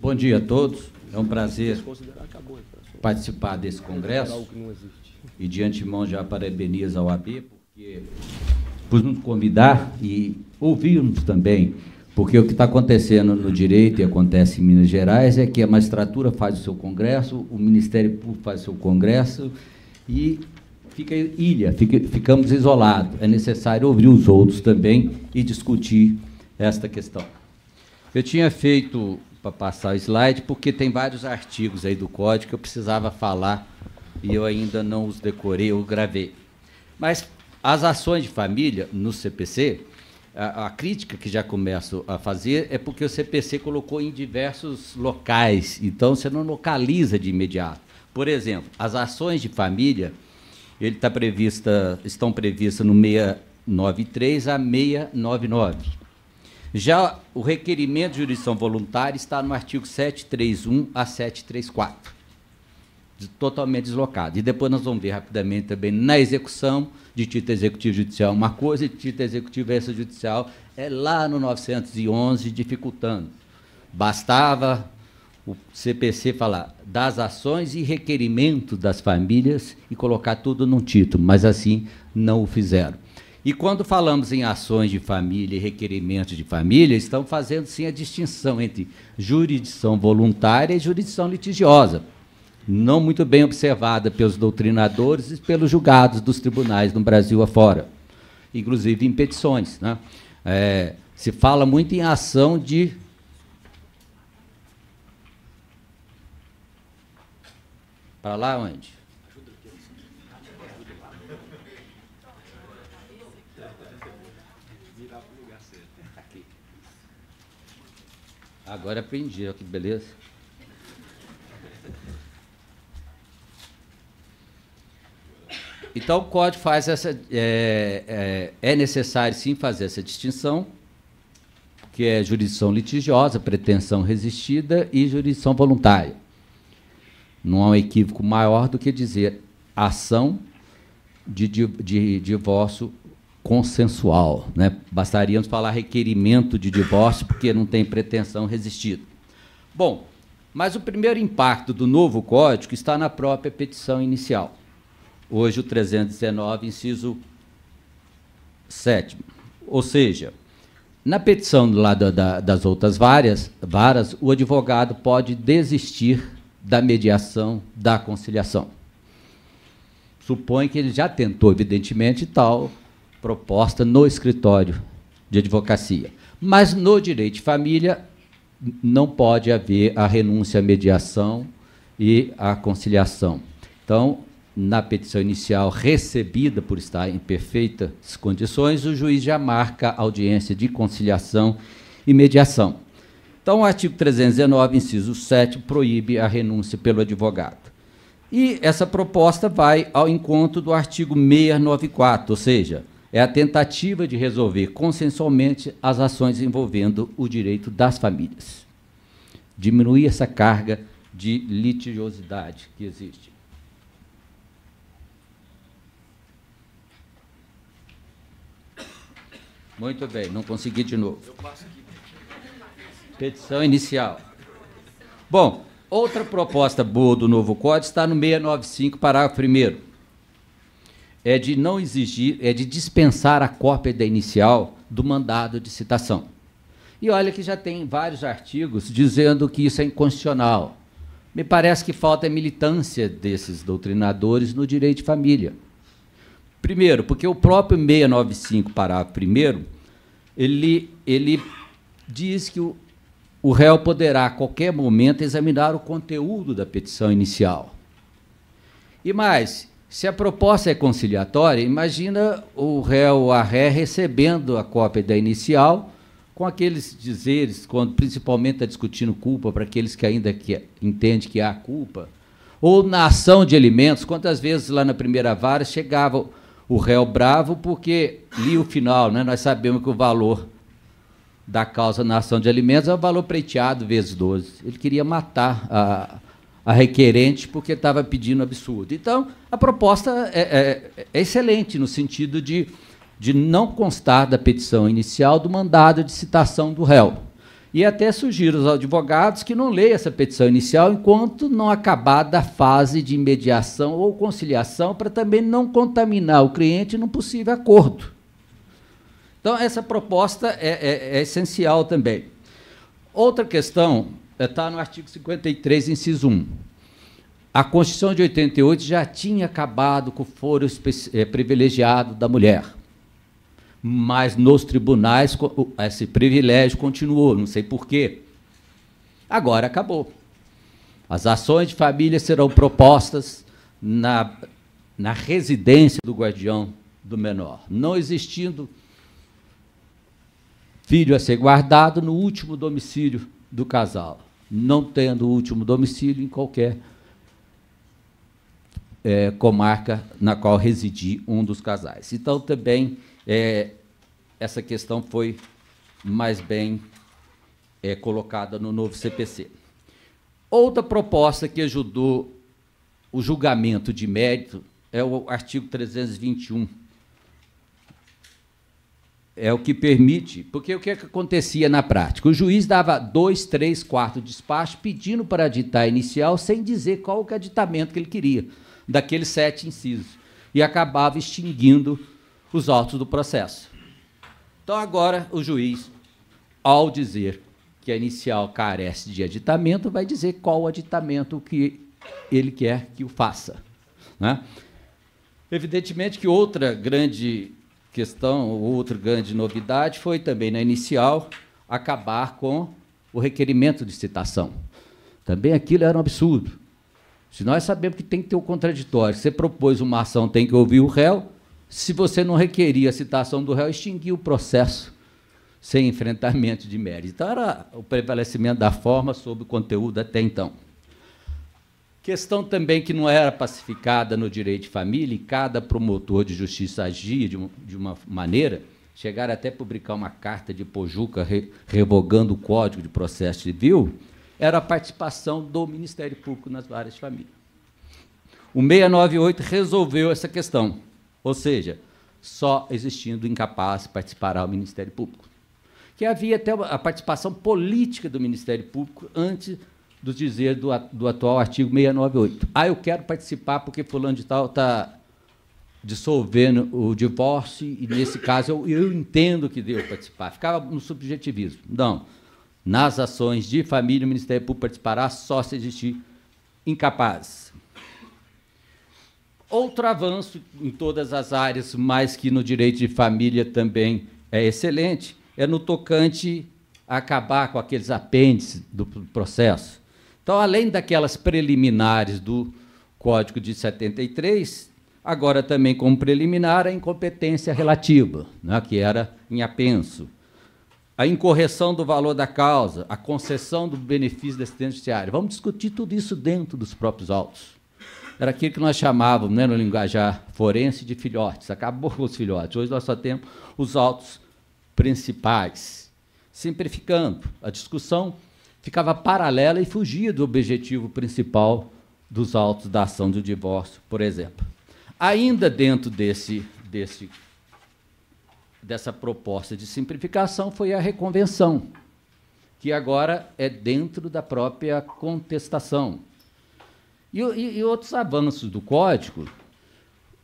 Bom dia a todos. É um prazer participar desse congresso. E de antemão já parabenizo ao AB porque por nos convidar e ouvirmos também, porque o que está acontecendo no direito e acontece em Minas Gerais é que a magistratura faz o seu congresso, o Ministério Público faz o seu congresso e fica ilha, fica, ficamos isolados. É necessário ouvir os outros também e discutir esta questão. Eu tinha feito para passar o slide, porque tem vários artigos aí do código que eu precisava falar e eu ainda não os decorei, ou gravei. Mas as ações de família no CPC, a, a crítica que já começo a fazer é porque o CPC colocou em diversos locais, então você não localiza de imediato. Por exemplo, as ações de família ele tá prevista, estão previstas no 693 a 699. Já o requerimento de jurisdição voluntária está no artigo 731 a 734, totalmente deslocado. E depois nós vamos ver rapidamente também na execução de título executivo judicial uma coisa e título executivo extrajudicial é lá no 911 dificultando. Bastava o CPC falar das ações e requerimento das famílias e colocar tudo num título, mas assim não o fizeram. E quando falamos em ações de família e requerimentos de família, estão fazendo sim a distinção entre jurisdição voluntária e jurisdição litigiosa, não muito bem observada pelos doutrinadores e pelos julgados dos tribunais no Brasil afora, inclusive em petições. Né? É, se fala muito em ação de Para lá onde? Agora aprendi, olha que beleza. Então o código faz essa. É, é, é, necessário sim fazer essa distinção, que é jurisdição litigiosa, pretensão resistida e jurisdição voluntária. Não há um equívoco maior do que dizer ação de, de, de divórcio consensual. Né? Bastaríamos falar requerimento de divórcio, porque não tem pretensão resistida. Bom, mas o primeiro impacto do novo código está na própria petição inicial. Hoje, o 319, inciso 7. Ou seja, na petição do lado da, das outras várias, varas, o advogado pode desistir da mediação, da conciliação. Supõe que ele já tentou, evidentemente, tal proposta no escritório de advocacia. Mas no direito de família não pode haver a renúncia à mediação e à conciliação. Então, na petição inicial recebida por estar em perfeitas condições, o juiz já marca audiência de conciliação e mediação. Então, o artigo 319, inciso 7, proíbe a renúncia pelo advogado. E essa proposta vai ao encontro do artigo 694, ou seja, é a tentativa de resolver consensualmente as ações envolvendo o direito das famílias. Diminuir essa carga de litigiosidade que existe. Muito bem, não consegui de novo. Petição inicial. Bom, outra proposta boa do novo Código está no 695, parágrafo 1 é de não exigir, é de dispensar a cópia da inicial do mandado de citação. E olha que já tem vários artigos dizendo que isso é inconstitucional. Me parece que falta militância desses doutrinadores no direito de família. Primeiro, porque o próprio 695, parágrafo 1, ele, ele diz que o, o réu poderá, a qualquer momento, examinar o conteúdo da petição inicial. E mais, se a proposta é conciliatória, imagina o réu a ré recebendo a cópia da inicial com aqueles dizeres, quando principalmente está discutindo culpa para aqueles que ainda que, entende que há culpa, ou na ação de alimentos, quantas vezes lá na primeira vara chegava o réu bravo porque li o final, né? nós sabemos que o valor da causa na ação de alimentos é o valor preteado vezes 12. Ele queria matar a, a requerente porque estava pedindo absurdo. Então, a proposta é, é, é, excelente no sentido de, de não constar da petição inicial do mandado de citação do réu. E até sugiro aos advogados que não leiam essa petição inicial enquanto não acabar da fase de mediação ou conciliação, para também não contaminar o cliente num possível acordo. Então, essa proposta é, é, é essencial também. Outra questão está é, no artigo 53, inciso 1. A Constituição de 88 já tinha acabado com o foro é, privilegiado da mulher. Mas nos tribunais esse privilégio continuou, não sei porquê. Agora acabou. As ações de família serão propostas na, na residência do guardião do menor, não existindo filho a ser guardado no último domicílio do casal não tendo o último domicílio em qualquer é, comarca na qual residir um dos casais. Então, também, é, essa questão foi mais bem é, colocada no novo CPC. Outra proposta que ajudou o julgamento de mérito é o artigo 321 é o que permite. Porque o que, é que acontecia na prática? O juiz dava dois, três, quatro despachos pedindo para aditar inicial sem dizer qual é o aditamento que ele queria, daqueles sete incisos. E acabava extinguindo os autos do processo. Então, agora, o juiz, ao dizer que a inicial carece de aditamento, vai dizer qual o aditamento que ele quer que o faça. Né? Evidentemente que outra grande questão, outra grande novidade foi também na inicial acabar com o requerimento de citação. Também aquilo era um absurdo. Se nós sabemos que tem que ter o um contraditório, você propôs uma ação, tem que ouvir o réu. Se você não requeria a citação do réu, extinguir o processo sem enfrentamento de mérito. Então, era o prevalecimento da forma sobre o conteúdo até então. Questão também que não era pacificada no direito de família e cada promotor de justiça agia de, uma, de uma maneira. Chegaram até a publicar uma carta de Pojuca re, revogando o Código de Processo Civil, era a participação do Ministério Público nas várias famílias. O 698 resolveu essa questão, ou seja, só existindo incapaz participará o Ministério Público. Que havia até a participação política do Ministério Público antes dos dizeres do, do, atual artigo 698. Ah, eu quero participar porque fulano de tal está dissolvendo o divórcio e, nesse caso, eu, eu entendo que devo participar. Ficava no subjetivismo. Não. Nas ações de família, o Ministério Público participará só se existir incapaz. Outro avanço em todas as áreas, mas que no direito de família também é excelente, é no tocante a acabar com aqueles apêndices do processo. Então, além daquelas preliminares do Código de 73, agora também como preliminar a incompetência relativa, né, que era em apenso. A incorreção do valor da causa, a concessão do benefício da assistência judiciária. Vamos discutir tudo isso dentro dos próprios autos. Era aquilo que nós chamávamos, né, no linguajar forense, de filhotes. Acabou com os filhotes. Hoje nós só temos os autos principais. Simplificando, a discussão ficava paralela e fugia do objetivo principal dos autos da ação do divórcio, por exemplo. Ainda dentro desse, desse, dessa proposta de simplificação foi a reconvenção, que agora é dentro da própria contestação. E, e, e outros avanços do código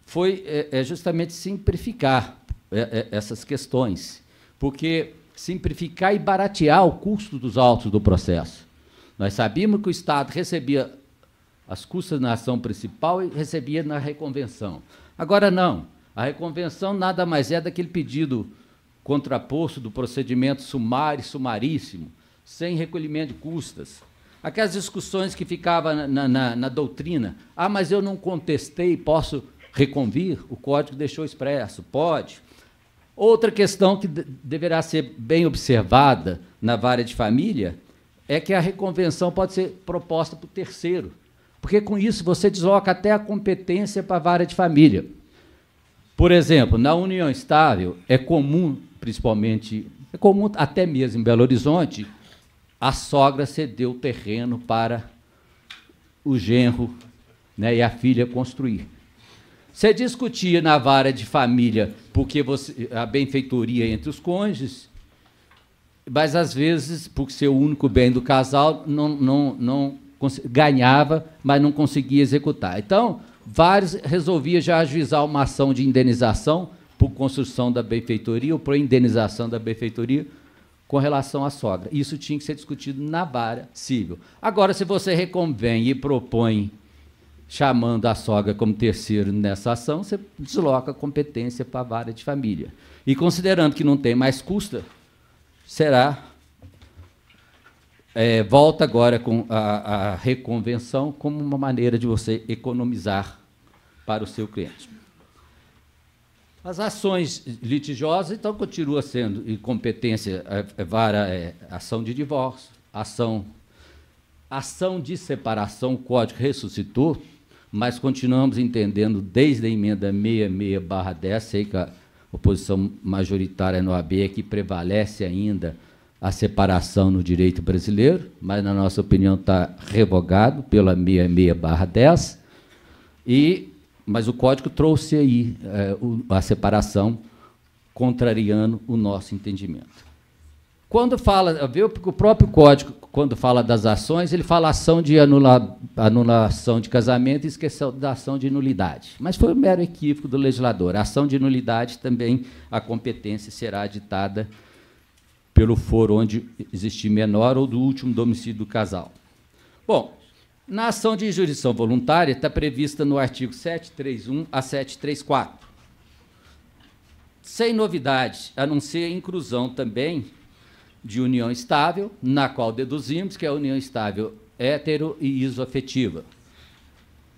foi é, é justamente simplificar é, é, essas questões, porque simplificar e baratear o custo dos autos do processo. Nós sabíamos que o Estado recebia as custas na ação principal e recebia na reconvenção. Agora, não. A reconvenção nada mais é daquele pedido contraposto do procedimento sumário, e sumaríssimo, sem recolhimento de custas. Aquelas discussões que ficavam na, na, na, doutrina. Ah, mas eu não contestei, posso reconvir? O código deixou expresso. Pode. Outra questão que deverá ser bem observada na vara de família é que a reconvenção pode ser proposta por terceiro, porque com isso você desloca até a competência para a vara de família. Por exemplo, na união estável é comum, principalmente, é comum até mesmo em Belo Horizonte, a sogra ceder o terreno para o genro né, e a filha construir. Você discutia na vara de família porque você, a benfeitoria entre os cônjuges, mas às vezes, por ser o único bem do casal, não, não, não ganhava, mas não conseguia executar. Então, vários resolvia já ajuizar uma ação de indenização por construção da benfeitoria ou por indenização da benfeitoria com relação à sogra. Isso tinha que ser discutido na vara civil. Agora, se você reconvém e propõe chamando a sogra como terceiro nessa ação, você desloca a competência para a vara de família. E considerando que não tem mais custa, será. É, volta agora com a, a reconvenção como uma maneira de você economizar para o seu cliente. As ações litigiosas, então, continua sendo incompetência, é, é, vara, é, ação de divórcio, ação, ação de separação, o código ressuscitou, mas continuamos entendendo desde a emenda 66/10, sei que a oposição majoritária no AB é que prevalece ainda a separação no direito brasileiro, mas na nossa opinião está revogado pela 66/10 e mas o código trouxe aí é, o, a separação contrariando o nosso entendimento. Quando fala, vê o próprio código quando fala das ações, ele fala ação de anula, anulação de casamento e esqueceu da ação de nulidade. Mas foi um mero equívoco do legislador. A ação de nulidade também, a competência será ditada pelo foro onde existir menor ou do último domicílio do casal. Bom, na ação de jurisdição voluntária está prevista no artigo 731 a 734. Sem novidade, a não ser a inclusão também de união estável, na qual deduzimos que a união estável é hétero e isoafetiva.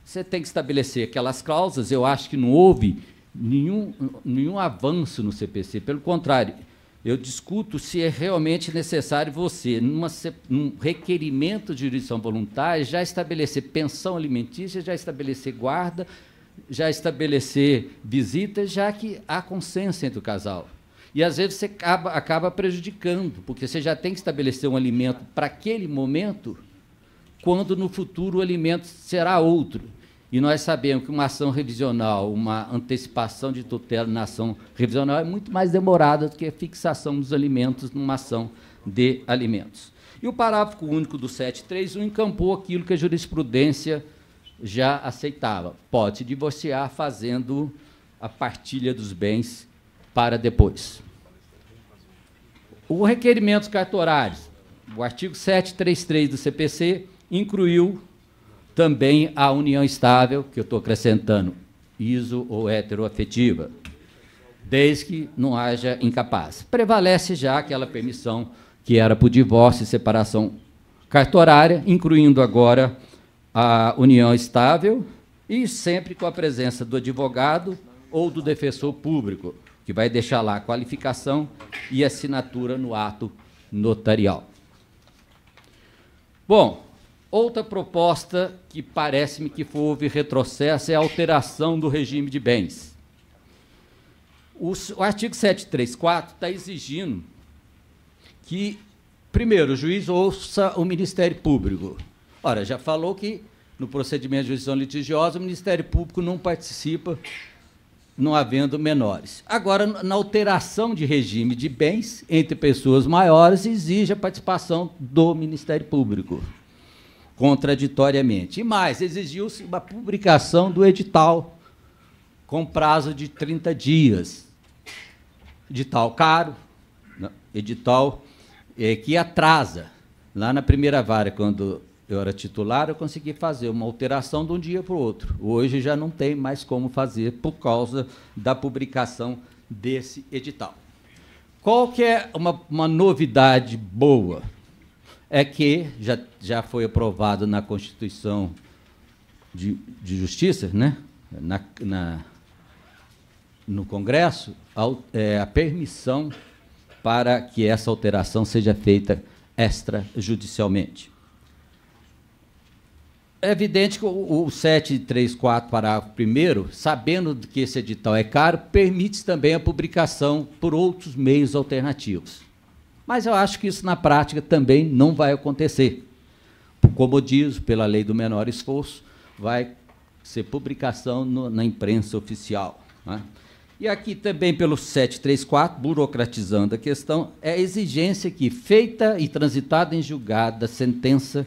Você tem que estabelecer aquelas cláusulas, eu acho que não houve nenhum, nenhum avanço no CPC, pelo contrário, eu discuto se é realmente necessário você, numa, num requerimento de jurisdição voluntária, já estabelecer pensão alimentícia, já estabelecer guarda, já estabelecer visitas, já que há consenso entre o casal. E às vezes você acaba, acaba prejudicando, porque você já tem que estabelecer um alimento para aquele momento, quando no futuro o alimento será outro. E nós sabemos que uma ação revisional, uma antecipação de tutela na ação revisional é muito mais demorada do que a fixação dos alimentos numa ação de alimentos. E o parágrafo único do 731 encampou aquilo que a jurisprudência já aceitava. Pode divorciar fazendo a partilha dos bens para depois. O requerimento cartorário, o artigo 733 do CPC incluiu também a união estável, que eu estou acrescentando, iso ou heteroafetiva, desde que não haja incapaz. Prevalece já aquela permissão que era para o divórcio e separação cartorária, incluindo agora a união estável e sempre com a presença do advogado ou do defensor público que vai deixar lá a qualificação e assinatura no ato notarial. Bom, outra proposta que parece-me que houve retrocesso é a alteração do regime de bens. O, artigo 734 está exigindo que, primeiro, o juiz ouça o Ministério Público. Ora, já falou que no procedimento de jurisdição litigiosa o Ministério Público não participa não havendo menores. Agora, na alteração de regime de bens entre pessoas maiores, exige a participação do Ministério Público, contraditoriamente. E mais, exigiu-se uma publicação do edital com prazo de 30 dias. Edital caro, né? edital é, que atrasa. Lá na primeira vara, quando eu era titular, eu consegui fazer uma alteração de um dia para o outro. Hoje já não tem mais como fazer por causa da publicação desse edital. Qual que é uma, uma novidade boa? É que já, já foi aprovado na Constituição de, de Justiça, né? na, na no Congresso, a, é, a permissão para que essa alteração seja feita extrajudicialmente. É evidente que o, o 734, parágrafo 1, sabendo que esse edital é caro, permite também a publicação por outros meios alternativos. Mas eu acho que isso, na prática, também não vai acontecer. Como diz, pela lei do menor esforço, vai ser publicação no, na imprensa oficial. Né? E aqui também pelo 734, burocratizando a questão, é a exigência que, feita e transitada em julgada sentença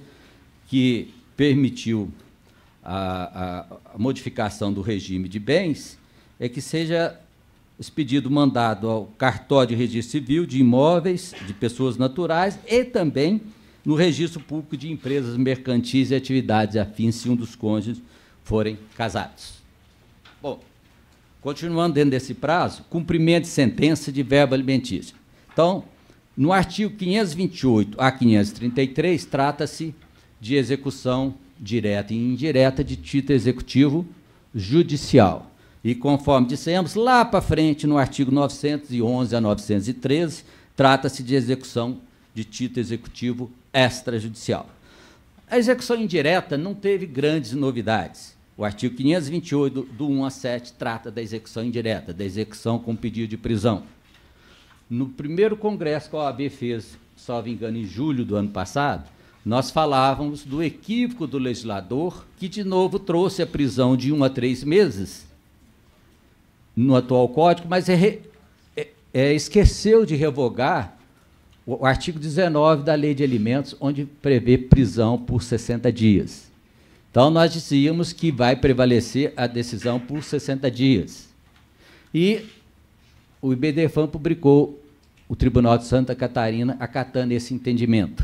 que permitiu a, a, a modificação do regime de bens é que seja expedido mandado ao cartório de registro civil de imóveis de pessoas naturais e também no registro público de empresas mercantis e atividades afins, se um dos cônjuges forem casados. Bom, continuando dentro desse prazo, cumprimento de sentença de verba alimentícia. Então, no artigo 528 a 533, trata-se de execução direta e indireta de título executivo judicial. E conforme dissemos, lá para frente, no artigo 911 a 913, trata-se de execução de título executivo extrajudicial. A execução indireta não teve grandes novidades. O artigo 528, do 1 a 7, trata da execução indireta, da execução com pedido de prisão. No primeiro congresso que a OAB fez, salvo engano, em julho do ano passado, nós falávamos do equívoco do legislador, que de novo trouxe a prisão de um a três meses no atual código, mas é, é, é, esqueceu de revogar o, o artigo 19 da Lei de Alimentos, onde prevê prisão por 60 dias. Então, nós dizíamos que vai prevalecer a decisão por 60 dias. E o IBDFAM publicou, o Tribunal de Santa Catarina acatando esse entendimento.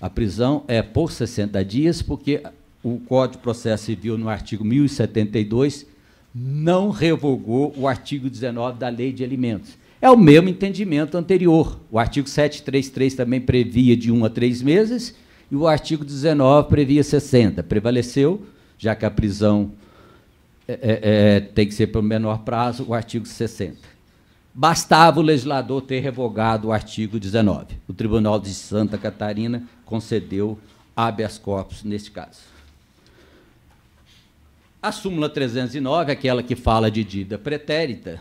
A prisão é por 60 dias, porque o Código de Processo Civil, no artigo 1072, não revogou o artigo 19 da Lei de Alimentos. É o mesmo entendimento anterior. O artigo 733 também previa de um a três meses e o artigo 19 previa 60. Prevaleceu, já que a prisão é, é, é, tem que ser pelo menor prazo, o artigo 60. Bastava o legislador ter revogado o artigo 19. O Tribunal de Santa Catarina concedeu habeas corpus neste caso. A súmula 309, aquela que fala de dívida pretérita,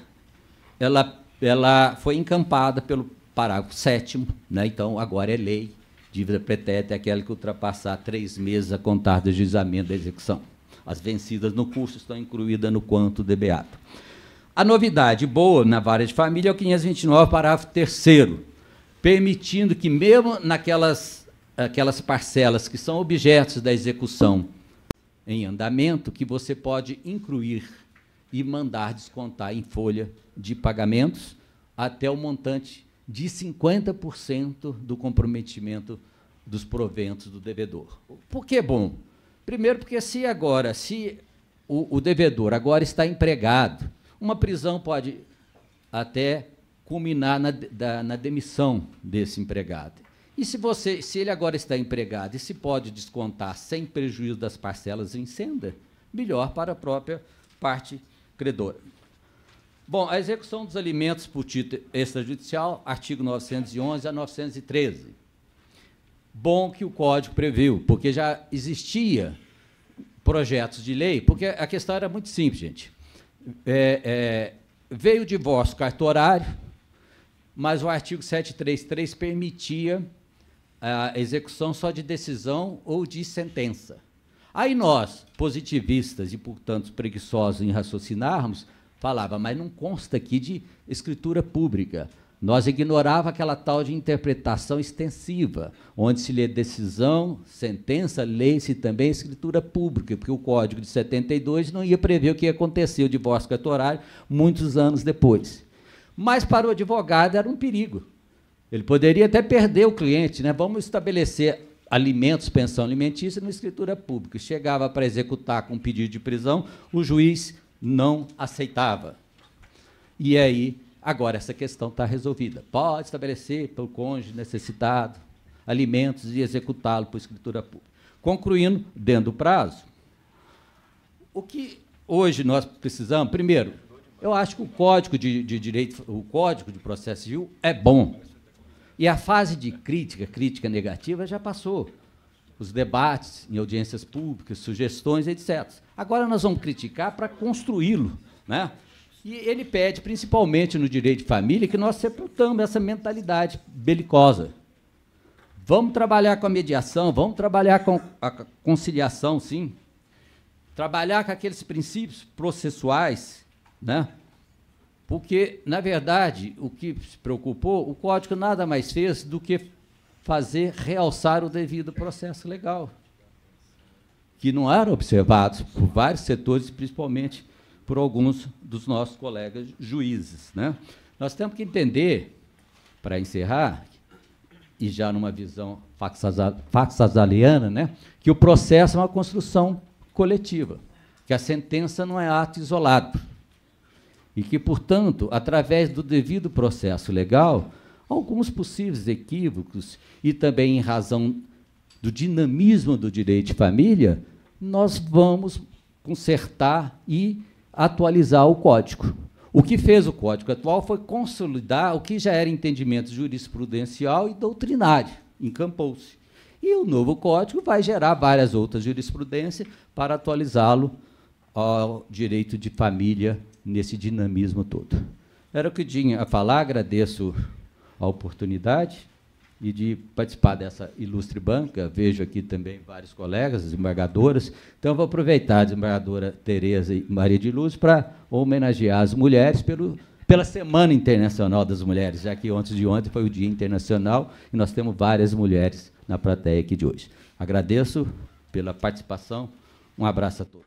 ela, ela foi encampada pelo parágrafo 7 né? então agora é lei. Dívida pretérita é aquela que ultrapassar três meses a contar do juizamento da execução. As vencidas no curso estão incluídas no quanto debeato. A novidade boa na vara de família é o 529, parágrafo 3 permitindo que mesmo naquelas aquelas parcelas que são objetos da execução em andamento, que você pode incluir e mandar descontar em folha de pagamentos até o montante de 50% do comprometimento dos proventos do devedor. Por que é bom? Primeiro, porque se agora, se o, o devedor agora está empregado uma prisão pode até culminar na, da, na demissão desse empregado. E se você, se ele agora está empregado e se pode descontar sem prejuízo das parcelas em senda, melhor para a própria parte credora. Bom, a execução dos alimentos por título extrajudicial, artigo 911 a 913. Bom que o código previu, porque já existia projetos de lei, porque a questão era muito simples, gente é, é, veio o divórcio cartorário, mas o artigo 733 permitia a execução só de decisão ou de sentença. Aí nós, positivistas e, portanto, preguiçosos em raciocinarmos, falava, mas não consta aqui de escritura pública. Nós ignorava aquela tal de interpretação extensiva, onde se lê decisão, sentença, lei-se também escritura pública, porque o Código de 72 não ia prever o que aconteceu o divórcio cartorário muitos anos depois. Mas para o advogado era um perigo. Ele poderia até perder o cliente, né? Vamos estabelecer alimentos, pensão alimentícia na escritura pública. Chegava para executar com um pedido de prisão, o juiz não aceitava. E aí Agora, essa questão está resolvida. Pode estabelecer pelo cônjuge necessitado alimentos e executá-lo por escritura pública. Concluindo, dentro do prazo. O que hoje nós precisamos, primeiro, eu acho que o Código de, de Direito, o Código de Processo Civil é bom. E a fase de crítica, crítica negativa, já passou. Os debates em audiências públicas, sugestões, etc. Agora nós vamos criticar para construí-lo. Né? E ele pede, principalmente no direito de família, que nós sepultamos essa mentalidade belicosa. Vamos trabalhar com a mediação, vamos trabalhar com a conciliação, sim. Trabalhar com aqueles princípios processuais, né? Porque, na verdade, o que se preocupou, o código nada mais fez do que fazer realçar o devido processo legal, que não era observado por vários setores, principalmente por alguns dos nossos colegas juízes. Né? Nós temos que entender, para encerrar, e já numa visão faxazaliana, né, que o processo é uma construção coletiva, que a sentença não é ato isolado. E que, portanto, através do devido processo legal, alguns possíveis equívocos e também em razão do dinamismo do direito de família, nós vamos consertar e atualizar o código. O que fez o código atual foi consolidar o que já era entendimento jurisprudencial e doutrinário, encampou-se. E o novo código vai gerar várias outras jurisprudências para atualizá-lo ao direito de família nesse dinamismo todo. Era o que tinha a falar, agradeço a oportunidade e de participar dessa ilustre banca. Vejo aqui também vários colegas, desembargadoras. Então, vou aproveitar a desembargadora Tereza e Maria de Luz para homenagear as mulheres pelo, pela Semana Internacional das Mulheres, já que ontem de ontem foi o Dia Internacional e nós temos várias mulheres na plateia aqui de hoje. Agradeço pela participação. Um abraço a todos.